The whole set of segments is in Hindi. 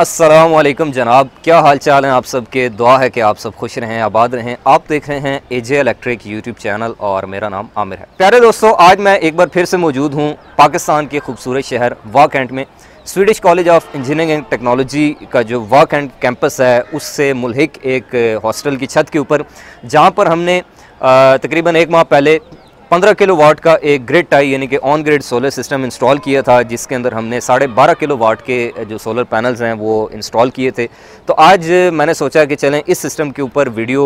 असलम जनाब क्या हाल चाल हैं आप सब के दुआ है कि आप सब खुश रहें आबाद रहें आप देख रहे हैं A J electric YouTube channel और मेरा नाम आमिर है प्यारे दोस्तों आज मैं एक बार फिर से मौजूद हूं पाकिस्तान के खूबसूरत शहर कैंट में Swedish college of engineering and technology का जो कैंट कैंपस है उससे मुलहिक एक हॉस्टल की छत के ऊपर जहाँ पर हमने तकरीबन एक माह पहले 15 किलो वाट का एक ग्रिड टाई यानी कि on grid solar system install किया था जिसके अंदर हमने साढ़े बारह किलो वाट के जो सोलर पैनल्स हैं वो इंस्टॉल किए थे तो आज मैंने सोचा कि चलें इस सिस्टम के ऊपर वीडियो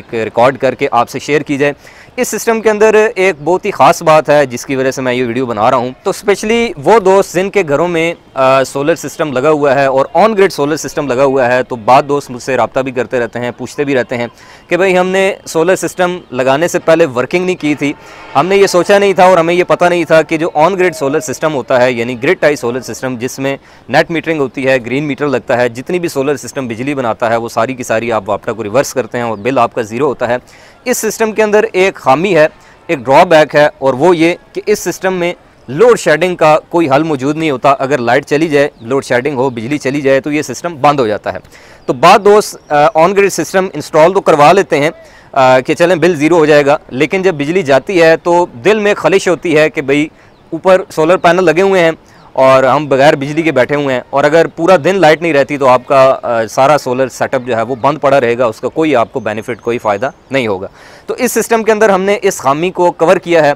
एक रिकॉर्ड करके आपसे शेयर की जाए इस सिस्टम के अंदर एक बहुत ही ख़ास बात है जिसकी वजह से मैं ये वीडियो बना रहा हूँ तो स्पेशली वो दोस्त जिनके घरों में आ, सोलर सिस्टम लगा हुआ है और ऑन ग्रिड सोलर सिस्टम लगा हुआ है तो बाद दोस्त मुझसे रबता भी करते रहते हैं पूछते भी रहते हैं कि भाई हमने सोलर सिस्टम लगाने से पहले वर्किंग नहीं की थी हमने ये सोचा नहीं था और हमें ये पता नहीं था कि जो ऑन ग्रिड सोलर सिस्टम होता है यानी ग्रिड टाई सोलर सिस्टम जिसमें नेट मीटरिंग होती है ग्रीन मीटर लगता है जितनी भी सोलर सिस्टम बिजली बनाता है वो सारी की सारी आप वापटा को रिवर्स करते हैं और बिल आपका ज़ीरो होता है इस सिस्टम के अंदर एक खामी है एक ड्रॉबैक है और वो ये कि इस सिस्टम में लोड शेडिंग का कोई हल मौजूद नहीं होता अगर लाइट चली जाए लोड शेडिंग हो बिजली चली जाए तो ये सिस्टम बंद हो जाता है तो बाद दोस्त ऑन ग्रिड सिस्टम इंस्टॉल तो करवा लेते हैं आ, कि चलें बिल ज़ीरो हो जाएगा लेकिन जब बिजली जाती है तो दिल में खलिश होती है कि भाई ऊपर सोलर पैनल लगे हुए हैं और हम बगैर बिजली के बैठे हुए हैं और अगर पूरा दिन लाइट नहीं रहती तो आपका आ, सारा सोलर सेटअप जो है वो बंद पड़ा रहेगा उसका कोई आपको बेनिफिट कोई फ़ायदा नहीं होगा तो इस सिस्टम के अंदर हमने इस खामी को कवर किया है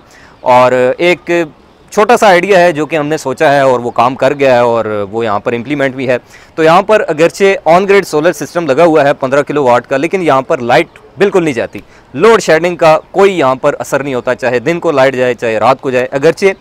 और एक छोटा सा आइडिया है जो कि हमने सोचा है और वो काम कर गया है और वो यहाँ पर इम्प्लीमेंट भी है तो यहाँ पर अगरचे ऑन ग्रेड सोलर सिस्टम लगा हुआ है 15 किलो वाट का लेकिन यहाँ पर लाइट बिल्कुल नहीं जाती लोड शेडिंग का कोई यहाँ पर असर नहीं होता चाहे दिन को लाइट जाए चाहे रात को जाए अगरचे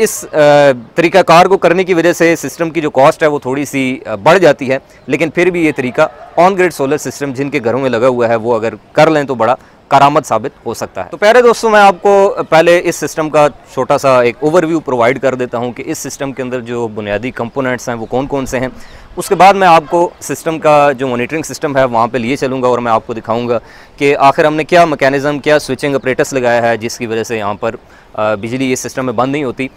इस तरीक़ाकार को करने की वजह से सिस्टम की जो कॉस्ट है वो थोड़ी सी बढ़ जाती है लेकिन फिर भी ये तरीका ऑन ग्रेड सोलर सिस्टम जिनके घरों में लगा हुआ है वो अगर कर लें तो बड़ा करामत साबित हो सकता है तो प्यारे दोस्तों मैं आपको पहले इस सिस्टम का छोटा सा एक ओवरव्यू प्रोवाइड कर देता हूँ कि इस सिस्टम के अंदर जो बुनियादी कंपोनेंट्स हैं वो कौन कौन से हैं उसके बाद मैं आपको सिस्टम का जो मॉनिटरिंग सिस्टम है वहाँ पे लिए चलूँगा और मैं आपको दिखाऊँगा कि आखिर हमने क्या मकैनिज़म क्या स्विचिंग ऑपरेटर्स लगाया है जिसकी वजह से यहाँ पर बिजली इस सिस्टम में बंद नहीं होती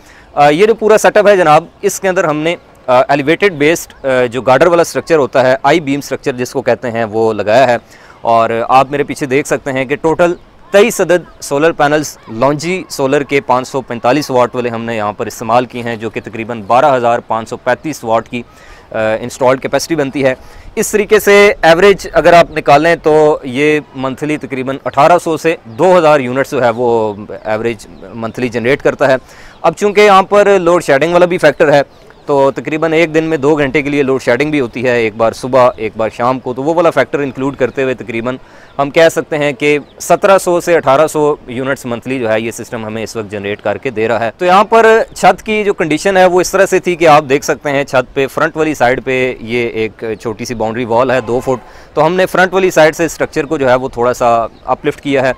ये जो पूरा सेटअप है जनाब इसके अंदर हमने एलिवेटेड बेस्ड जो गार्डर वाला स्ट्रक्चर होता है आई बीम स्ट्रक्चर जिसको कहते हैं वो लगाया है और आप मेरे पीछे देख सकते हैं कि टोटल तेईस सदद सोलर पैनल्स लॉन्जी सोलर के 545 वाट वाले हमने यहाँ पर इस्तेमाल किए हैं जो कि तकरीबन 12,535 वाट की इंस्टॉल्ड कैपेसिटी बनती है इस तरीके से एवरेज अगर आप निकालें तो ये मंथली तकरीबन 1800 से 2000 यूनिट्स जो है वो एवरेज मंथली जनरेट करता है अब चूंकि यहाँ पर लोड शेडिंग वाला भी फैक्टर है तो तकरीबन एक दिन में दो घंटे के लिए लोड शेडिंग भी होती है एक बार सुबह एक बार शाम को तो वो वाला फैक्टर इंक्लूड करते हुए तकरीबन हम कह सकते हैं कि 1700 से 1800 यूनिट्स मंथली जो है ये सिस्टम हमें इस वक्त जनरेट करके दे रहा है तो यहाँ पर छत की जो कंडीशन है वो इस तरह से थी कि आप देख सकते हैं छत पे फ्रंट वाली साइड पे ये एक छोटी सी बाउंड्री वॉल है दो फुट तो हमने फ्रंट वाली साइड से स्ट्रक्चर को जो है वो थोड़ा सा अपलिफ्ट किया है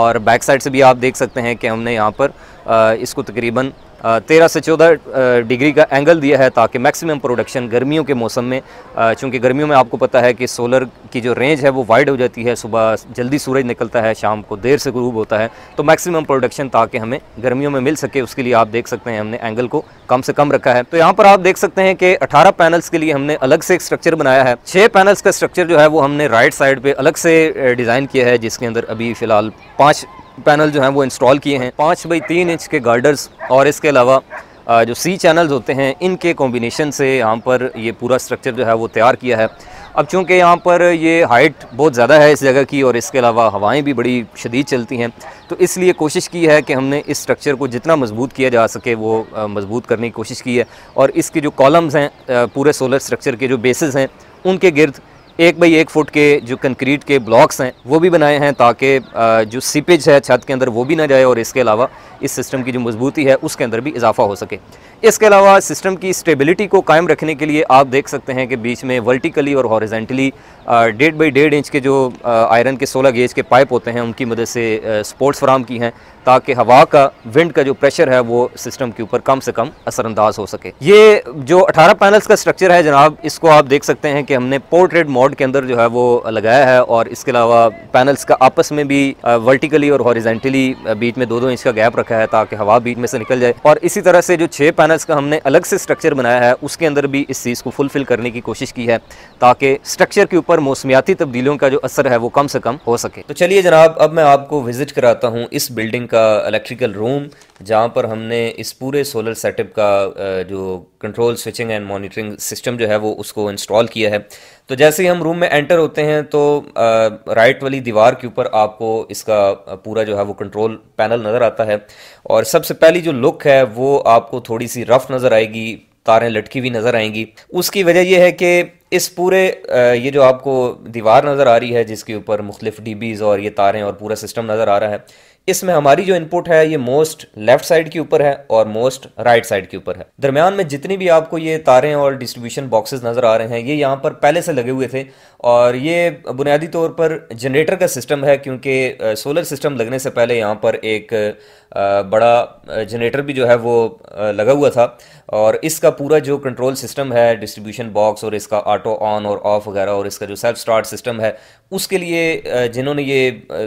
और बैक साइड से भी आप देख सकते हैं कि हमने यहाँ पर इसको तकरीबन तेरह से चौदह डिग्री का एंगल दिया है ताकि मैक्सिमम प्रोडक्शन गर्मियों के मौसम में चूँकि गर्मियों में आपको पता है कि सोलर की जो रेंज है वो वाइड हो जाती है सुबह जल्दी सूरज निकलता है शाम को देर से गुरूब होता है तो मैक्सिमम प्रोडक्शन ताकि हमें गर्मियों में मिल सके उसके लिए आप देख सकते हैं हमने एंगल को कम से कम रखा है तो यहाँ पर आप देख सकते हैं कि अठारह पैनल्स के लिए हमने अलग से एक स्ट्रक्चर बनाया है छः पैनल्स का स्ट्रक्चर जो है वो हमने राइट साइड पर अलग से डिज़ाइन किया है जिसके अंदर अभी फ़िलहाल पाँच पैनल जो हैं वो इंस्टॉल किए हैं पाँच बाई तीन इंच के गार्डर्स और इसके अलावा जो सी चैनल्स होते हैं इनके कॉम्बिनेशन से यहाँ पर ये पूरा स्ट्रक्चर जो है वो तैयार किया है अब चूँकि यहाँ पर ये हाइट बहुत ज़्यादा है इस जगह की और इसके अलावा हवाएं भी बड़ी शदीद चलती हैं तो इसलिए कोशिश की है कि हमने इस स्ट्रक्चर को जितना मजबूत किया जा सके वो मजबूत करने की कोशिश की है और इसके जो कॉलम्स हैं पूरे सोलर स्ट्रक्चर के जो बेसिस हैं उनके गिरद एक बाई एक फुट के जो कंक्रीट के ब्लॉक्स हैं वो भी बनाए हैं ताकि जो सीपेज है छत के अंदर वो भी ना जाए और इसके अलावा इस सिस्टम की जो मजबूती है उसके अंदर भी इजाफा हो सके इसके अलावा सिस्टम की स्टेबिलिटी को कायम रखने के लिए आप देख सकते हैं कि बीच में वर्टिकली और हॉरिजेंटली डेढ़ बाई डेढ़ इंच के जो आयरन के 16 गेज के पाइप होते हैं उनकी मदद से स्पोर्ट्स फराम की हैं ताकि हवा का विंड का जो प्रेशर है वो सिस्टम के ऊपर कम से कम असरअंदाज हो सके ये जो 18 पैनल्स का स्ट्रक्चर है जनाब इसको आप देख सकते हैं कि हमने पोर्ट्रेट मोड के अंदर जो है वो लगाया है और इसके अलावा पैनल्स का आपस में भी वर्टिकली और हॉरिजेंटली बीच में दो दो इंच का गैप रखा है ताकि हवा बीच में से निकल जाए और इसी तरह से जो छः मैनर्स का हमने अलग से स्ट्रक्चर बनाया है उसके अंदर भी इस चीज़ को फुलफ़िल करने की कोशिश की है ताकि स्ट्रक्चर के ऊपर मौसमियाती तब्दीलियों का जो असर है वो कम से कम हो सके तो चलिए जनाब अब मैं आपको विज़िट कराता हूँ इस बिल्डिंग का इलेक्ट्रिकल रूम जहाँ पर हमने इस पूरे सोलर सेटअप का जो control switching and monitoring system जो है वो उसको इंस्टॉल किया है तो जैसे ही हम रूम में एंटर होते हैं तो राइट वाली दीवार के ऊपर आपको इसका पूरा जो है वो कंट्रोल पैनल नज़र आता है और सबसे पहली जो लुक है वो आपको थोड़ी सी रफ़ नज़र आएगी तारें लटकी हुई नज़र आएंगी उसकी वजह यह है कि इस पूरे ये जो आपको दीवार नज़र आ रही है जिसके ऊपर मुख्तफ डीबीज़ और ये तारें और पूरा सिस्टम नज़र आ रहा है इसमें हमारी जो इनपुट है ये मोस्ट लेफ्ट साइड के ऊपर है और मोस्ट राइट साइड के ऊपर है दरमियान में जितनी भी आपको ये तारें और डिस्ट्रीब्यूशन बॉक्सेस नज़र आ रहे हैं ये यहाँ पर पहले से लगे हुए थे और ये बुनियादी तौर पर जनरेटर का सिस्टम है क्योंकि सोलर सिस्टम लगने से पहले यहाँ पर एक बड़ा जनरेटर भी जो है वो लगा हुआ था और इसका पूरा जो कंट्रोल सिस्टम है डिस्ट्रीब्यूशन बॉक्स और इसका ऑटो ऑन और ऑफ वगैरह और इसका जो सेल्फ स्टार्ट सिस्टम है उसके लिए जिन्होंने ये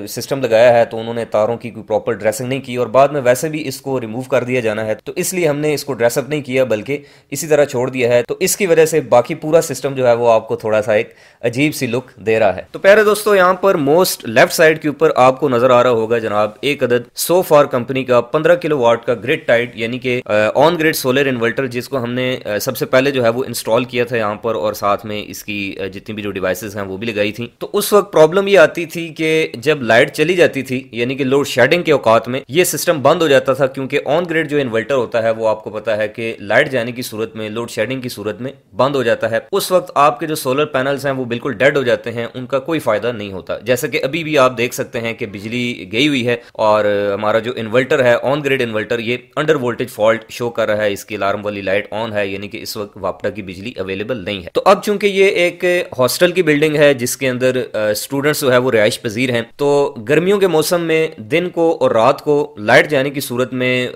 सिस्टम लगाया है तो उन्होंने तारों की की कोई प्रॉपर ड्रेसिंग नहीं की और बाद में वैसे भी इसको रिमूव कर दिया जाना है तो इसलिए हमने इसको ड्रेसअप नहीं किया बल्कि इसी तरह छोड़ दिया है तो इसकी वजह से बाकी पूरा सिस्टम जो है वो आपको थोड़ा सा एक अजीब सी लुक दे रहा है तो पहले दोस्तों यहाँ पर मोस्ट लेफ्ट साइड के ऊपर आपको नजर आ रहा होगा जनाब एक अदद सो फार कंपनी का पंद्रह किलो का ग्रिड टाइट यानी कि ऑन ग्रिड सोलर इन्वर्टर जिसको हमने सबसे पहले जो है वो इंस्टॉल किया था यहाँ पर और साथ में इसकी जितनी भी जो डिवाइसेज हैं वो भी लगाई थी तो उस वक्त प्रॉब्लम ये आती थी कि जब लाइट चली जाती थी यानी कि लोड शेडिंग के औकात में ये सिस्टम बंद हो जाता था क्योंकि ऑन ग्रेड जो इन्वर्टर होता है वो आपको पता है कि लाइट जाने की सूरत में लोड शेडिंग की सूरत में बंद हो जाता है उस वक्त आपके जो सोलर पैनल्स हैं वो बिल्कुल डेड हो जाते हैं उनका कोई फायदा नहीं होता जैसे कि अभी भी आप देख सकते हैं कि बिजली गई हुई है और हमारा जो इन्वर्टर है ऑन ग्रेड इन्वर्टर ये अंडर वोल्टेज फॉल्ट शो कर रहा है इसकी अलार्म वाली लाइट ऑन है यानी कि इस वक्त वापटा की बिजली अवेलेबल नहीं है तो अब चूंकि ये एक हॉस्टल की बिल्डिंग है जिसके अंदर स्टूडेंट्स जो है वो रिहाइश पजीर हैं तो गर्मियों के मौसम में दिन को और रात को लाइट जाने की सूरत में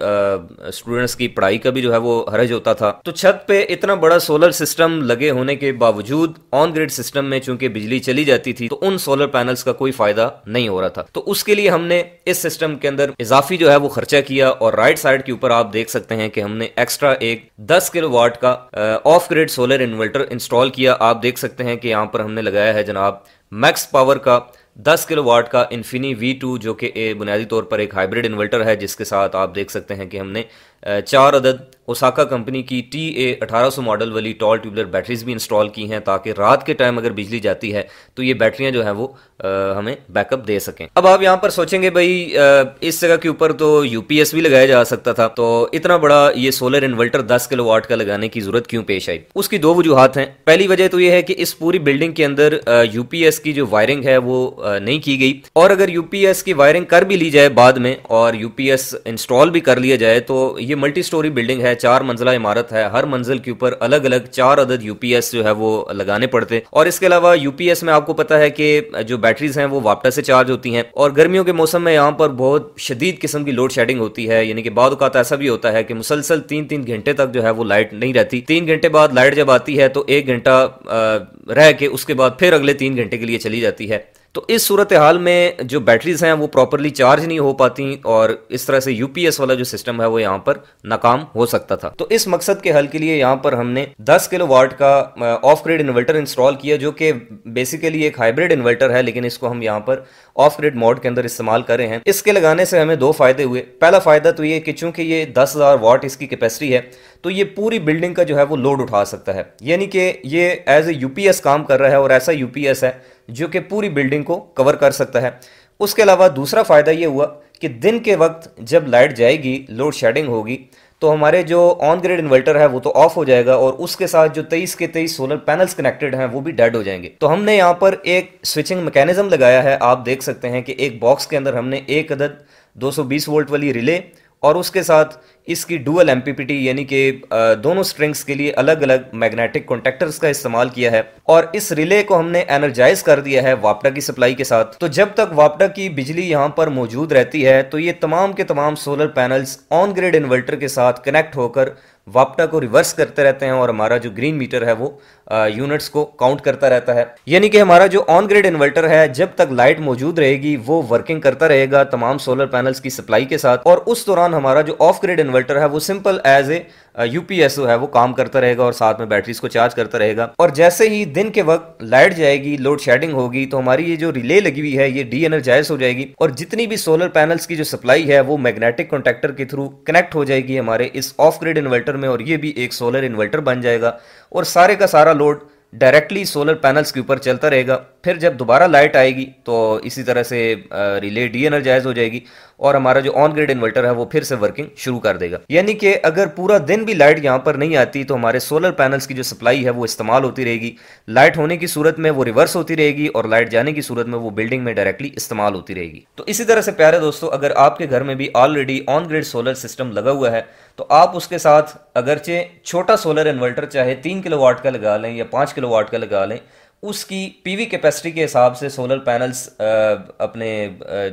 स्टूडेंट्स की पढ़ाई का भी जो है वो हरज होता था तो छत पे इतना बड़ा सोलर सिस्टम लगे होने के बावजूद ऑन ग्रिड सिस्टम में चूंकि बिजली चली जाती थी तो उन सोलर पैनल्स का कोई फायदा नहीं हो रहा था तो उसके लिए हमने इस सिस्टम के अंदर इजाफी जो है वो खर्चा किया और राइट साइड के ऊपर आप देख सकते हैं कि हमने एक्स्ट्रा एक दस किलो वाट का off grid solar inverter install किया आप देख सकते हैं कि यहाँ पर हमने लगाया है जनाब मैक्स पावर का दस किलो वाट का इन्फिनी टू जो कि बुनियादी तौर पर एक हाइब्रिड इन्वर्टर है जिसके साथ आप देख सकते हैं कि हमने चार अदद ओसाका कंपनी की टी ए अठारह मॉडल वाली टॉल ट्यूबलर बैटरीज भी इंस्टॉल की हैं ताकि रात के टाइम अगर बिजली जाती है तो ये बैटरियां जो हैं वो आ, हमें बैकअप दे सकें अब आप यहां पर सोचेंगे भाई आ, इस जगह के ऊपर तो यूपीएस भी लगाया जा सकता था तो इतना बड़ा ये सोलर इन्वर्टर दस किलो वाट का लगाने की जरूरत क्यों पेश आई उसकी दो वजूहत हैं पहली वजह तो ये है कि इस पूरी बिल्डिंग के अंदर यूपीएस की जो वायरिंग है वो आ, नहीं की गई और अगर यूपीएस की वायरिंग कर भी ली जाए बाद में और यूपीएस इंस्टॉल भी कर लिया जाए तो ये ये मल्टी स्टोरी बिल्डिंग है चार मंजिला इमारत है हर मंजिल के ऊपर अलग अलग चार अदद यूपीएस जो है वो लगाने पड़ते हैं और इसके अलावा यूपीएस में आपको पता है कि जो बैटरीज हैं वो वापटा से चार्ज होती हैं और गर्मियों के मौसम में यहाँ पर बहुत शदीद किस्म की लोड शेडिंग होती है यानी कि बाद अवत ऐसा भी होता है कि मुसलसल तीन तीन घंटे तक जो है वो लाइट नहीं रहती तीन घंटे बाद लाइट जब आती है तो एक घंटा रह के उसके बाद फिर अगले तीन घंटे के लिए चली जाती है तो इस सूरत हाल में जो बैटरीज हैं वो प्रॉपरली चार्ज नहीं हो पाती और इस तरह से यूपीएस वाला जो सिस्टम है वो यहाँ पर नाकाम हो सकता था तो इस मकसद के हल के लिए यहाँ पर हमने 10 किलो वाट का ऑफ ग्रेड इन्वर्टर इंस्टॉल किया जो कि बेसिकली एक हाइब्रिड इन्वर्टर है लेकिन इसको हम यहाँ पर ऑफ ग्रेड मोड के अंदर इस्तेमाल कर रहे हैं इसके लगाने से हमें दो फायदे हुए पहला फायदा तो ये कि चूंकि ये दस हज़ार वाट इसकी कैपेसिटी है तो ये पूरी बिल्डिंग का जो है वो लोड उठा सकता है यानी कि ये एज ए यूपीएस काम कर रहा है और ऐसा यूपीएस है जो कि पूरी बिल्डिंग को कवर कर सकता है उसके अलावा दूसरा फ़ायदा ये हुआ कि दिन के वक्त जब लाइट जाएगी लोड शेडिंग होगी तो हमारे जो ऑन ग्रेड इन्वर्टर है वो तो ऑफ हो जाएगा और उसके साथ जो तेईस के तेईस सोलर पैनल्स कनेक्टेड हैं वो भी डेड हो जाएंगे तो हमने यहाँ पर एक स्विचिंग मैकेनिज्म लगाया है आप देख सकते हैं कि एक बॉक्स के अंदर हमने एक अदद 220 वोल्ट वाली रिले और उसके साथ इसकी डुअल एम यानी कि दोनों स्ट्रिंग्स के लिए अलग अलग मैग्नेटिक कॉन्टेक्टर्स का इस्तेमाल किया है और इस रिले को हमने एनर्जाइज कर दिया है वापटा की सप्लाई के साथ तो जब तक वापडा की बिजली यहाँ पर मौजूद रहती है तो ये तमाम के तमाम solar panels on grid inverter के साथ कनेक्ट होकर वापटा को रिवर्स करते रहते हैं और हमारा जो ग्रीन मीटर है वो यूनिट्स को काउंट करता रहता है यानी कि हमारा जो ऑन ग्रेड इन्वर्टर है जब तक लाइट मौजूद रहेगी वो वर्किंग करता रहेगा तमाम सोलर पैनल्स की सप्लाई के साथ और उस दौरान हमारा जो ऑफ ग्रेड इन्वर्टर है वो सिंपल एज ए यूपीएसओ है वो काम करता रहेगा और साथ में बैटरीज को चार्ज करता रहेगा और जैसे ही दिन के वक्त लाइट जाएगी लोड शेडिंग होगी तो हमारी ये जो रिले लगी हुई है ये डी एनर्जाइज हो जाएगी और जितनी भी सोलर पैनल्स की जो सप्लाई है वो मैग्नेटिक कॉन्टेक्टर के थ्रू कनेक्ट हो जाएगी हमारे इस ऑफ ग्रिड इन्वर्टर में और ये भी एक सोलर इन्वर्टर बन जाएगा और सारे का सारा लोड डायरेक्टली सोलर पैनल्स के ऊपर चलता रहेगा फिर जब दोबारा लाइट आएगी तो इसी तरह से रिले डी एनर्जाइज हो जाएगी और हमारा जो ऑन ग्रिड इन्वर्टर है वो फिर से वर्किंग शुरू कर देगा यानी कि अगर पूरा दिन भी लाइट यहाँ पर नहीं आती तो हमारे सोलर पैनल्स की जो सप्लाई है वो इस्तेमाल होती रहेगी लाइट होने की सूरत में वो रिवर्स होती रहेगी और लाइट जाने की सूरत में वो बिल्डिंग में डायरेक्टली इस्तेमाल होती रहेगी तो इसी तरह से प्यारे दोस्तों अगर आपके घर में भी already on grid solar system लगा हुआ है तो आप उसके साथ अगरचे छोटा सोलर इन्वर्टर चाहे तीन किलो का लगा लें या पाँच किलो का लगा लें उसकी पीवी कैपेसिटी के हिसाब से सोलर पैनल्स अपने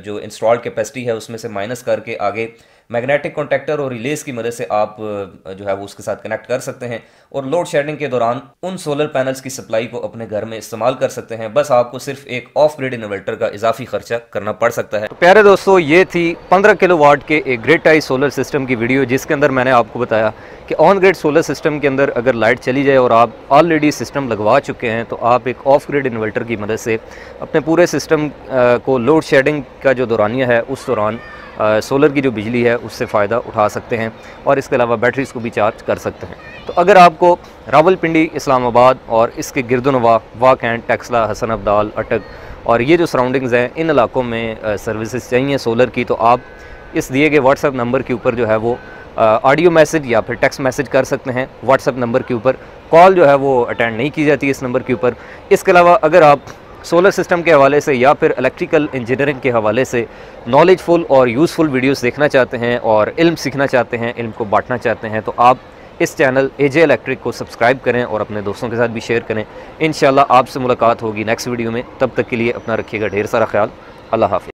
जो इंस्टॉल्ड कैपेसिटी है उसमें से माइनस करके आगे मैग्नेटिक कॉन्टैक्टर और रिलेस की मदद से आप जो है वो उसके साथ कनेक्ट कर सकते हैं और लोड शेडिंग के दौरान उन सोलर पैनल्स की सप्लाई को अपने घर में इस्तेमाल कर सकते हैं बस आपको सिर्फ एक ऑफ ग्रेड इन्वर्टर का इजाफी खर्चा करना पड़ सकता है तो प्यारे दोस्तों ये थी पंद्रह किलो वाट के एक ग्रेट टाइज सोलर सिस्टम की वीडियो जिसके अंदर मैंने आपको बताया कि ऑन ग्रेड सोलर सिस्टम के अंदर अगर लाइट चली जाए और आप ऑलरेडी सिस्टम लगवा चुके हैं तो आप एक ऑफ ग्रेड इन्वर्टर की मदद से अपने पूरे सिस्टम को लोड शेडिंग का जो दौरानिया है उस दौरान सोलर की जो बिजली है उससे फ़ायदा उठा सकते हैं और इसके अलावा बैटरीज़ को भी चार्ज कर सकते हैं तो अगर आपको रावलपिंडी इस्लामाबाद और इसके गिरदनवा वाक एंड टैक्सला हसन अब्दाल अटक और ये जो सराउंडिंग्स हैं इन इलाकों में सर्विसेज चाहिए सोलर की तो आप इस दिए गए व्हाट्सएप नंबर के ऊपर जो है वो ऑडियो मैसेज या फिर टेक्स्ट मैसेज कर सकते हैं व्हाट्सएप नंबर के ऊपर कॉल जो है वो अटेंड नहीं की जाती इस नंबर के ऊपर इसके अलावा अगर आप सोलर सिस्टम के हवाले से या फिर इलेक्ट्रिकल इंजीनियरिंग के हवाले से नॉलेजफुल और यूज़फुल वीडियोस देखना चाहते हैं और इल्म सीखना चाहते हैं इल्म को बांटना चाहते हैं तो आप इस चैनल ए जे इलेक्ट्रिक को सब्सक्राइब करें और अपने दोस्तों के साथ भी शेयर करें इन आपसे मुलाकात होगी नेक्स्ट वीडियो में तब तक के लिए अपना रखिएगा ढेर सारा ख्याल अल्लाह हाफि